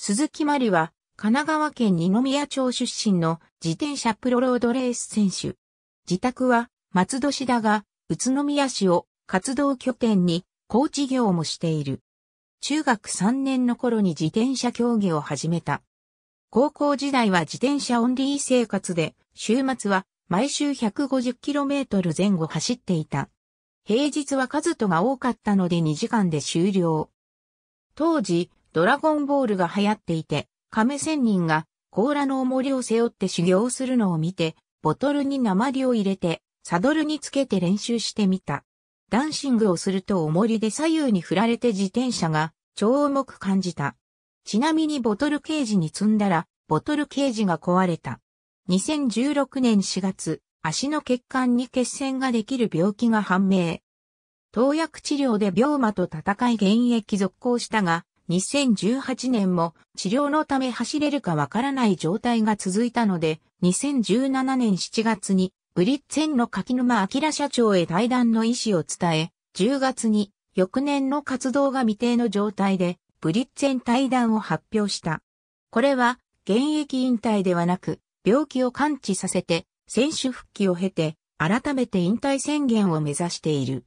鈴木ま里は、神奈川県二宮町出身の自転車プロロードレース選手。自宅は松戸市だが、宇都宮市を活動拠点に高知業もしている。中学3年の頃に自転車競技を始めた。高校時代は自転車オンリー生活で、週末は毎週 150km 前後走っていた。平日は数とが多かったので2時間で終了。当時、ドラゴンボールが流行っていて、亀仙人が甲羅の重りを背負って修行するのを見て、ボトルに鉛を入れて、サドルにつけて練習してみた。ダンシングをすると重りで左右に振られて自転車が超重く感じた。ちなみにボトルケージに積んだら、ボトルケージが壊れた。2016年4月、足の血管に血栓ができる病気が判明。投薬治療で病魔と戦い現役続行したが、2018年も治療のため走れるかわからない状態が続いたので、2017年7月にブリッツェンの柿沼明社長へ対談の意思を伝え、10月に翌年の活動が未定の状態でブリッツェン対談を発表した。これは現役引退ではなく病気を感知させて選手復帰を経て改めて引退宣言を目指している。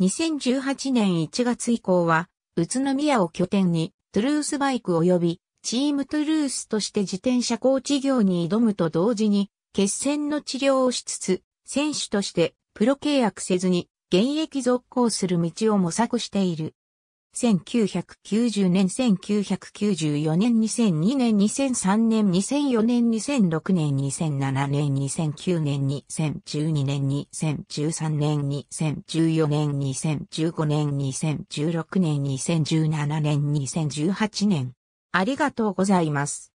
2018年1月以降は宇都宮を拠点に、トゥルースバイク及び、チームトゥルースとして自転車コーチ業に挑むと同時に、血栓の治療をしつつ、選手としてプロ契約せずに現役続行する道を模索している。1990年、1994年、2002年、2003年、2004年、2006年、2007年、2009年、2012年、2013年、2014年、2015年、2016年、2017年、2018年。ありがとうございます。